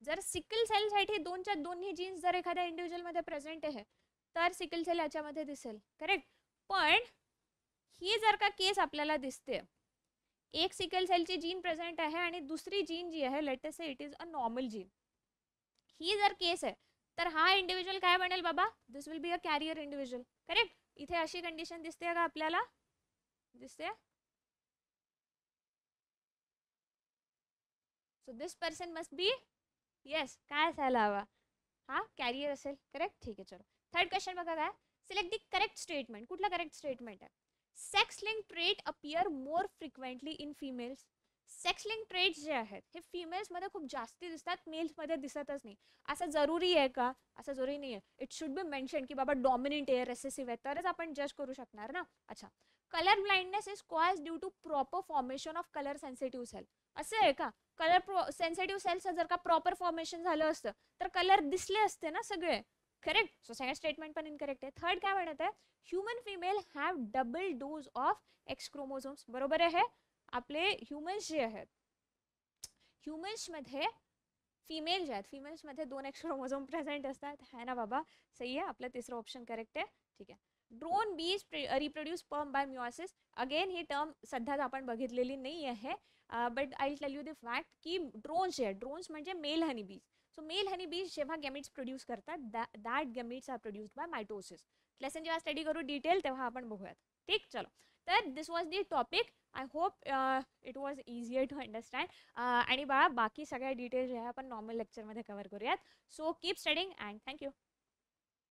जर सिकल साठी दोनच्या दोन्ही जीन्स जर एखाद्या मध्ये प्रेझेंट आहे तर सिकल सेल याच्यामध्ये दिसेल करेक्ट पण ही जर का केस आपल्याला दिसते एक सिकल ची जीन प्रेझेंट आहे आणि दुसरी जीन जी आहे let's say it is a normal gene ही जर केस आहे तर हा इंडिव्हिज्युअल काय बनेल बाबा this will be a carrier individual correct इथे अशी कंडिशन दिसते का आपल्याला दिसते so this person must be yes काय असायला हवा हा कॅरियर असेल करेक्ट ठीक आहे चलो थर्ड क्वेश्चन बघा काय सिलेक्ट दी करेक्ट स्टेटमेंट कुठला करेक्ट स्टेटमेंट आहे sex link trait appear more frequently in females sex link traits जे आहेत हे फिमेल्समध्ये खूप जास्ती दिसतात मेल्समध्ये दिसतच नाही असं जरुरी आहे का असं जरुरी नाही आहे इट शुड बी मेन्शन की बाबा डॉमिनेंट आहे रेसेसिव्ह आहे तरच आपण जज करू शकणार ना अच्छा colour blindness is cause due to proper formation of colour sensitive cell असं आहे का कलर प्रो सेन्सिटिव्ह सेल्सचं जर का प्रॉपर फॉर्मेशन झालं असतं तर कलर दिसले असते ना सगळे करेक्ट सो सेकंड स्टेटमेंट पण इनकरेक्ट आहे थर्ड काय म्हणत आहे human female have double dose of X chromosomes बरोबर आहे आपले ह्युमन्स जे आहेत ह्युमन्समध्ये फिमेल जे आहेत फिमेल्समध्ये दोन एक्स प्रेझेंट असतात है ना बाबा सही आहे आपलं तिसरं ऑप्शन करेक्ट आहे ठीक आहे drone bees reproduce sperm by meiosis again ही टर्म सध्या आपण बघितलेली नाही आहे but I tell you the fact की ड्रोन्स जे आहेत ड्रोन्स म्हणजे मेल हनी बीज मेल मेल बी जेव्हा गॅमिट्स प्रोड्यूस करतात that that gametes are produced by mitosis lesson जेव्हा स्टडी करू डिटेल तेव्हा आपण बघूयात ठीक चलो तर this was the topic I hope it was easier to understand आणि बाळा बाकी सगळ्या डिटेल्स जे आहे आपण नॉर्मल लेक्चरमध्ये कवर करूयात so keep studying and thank you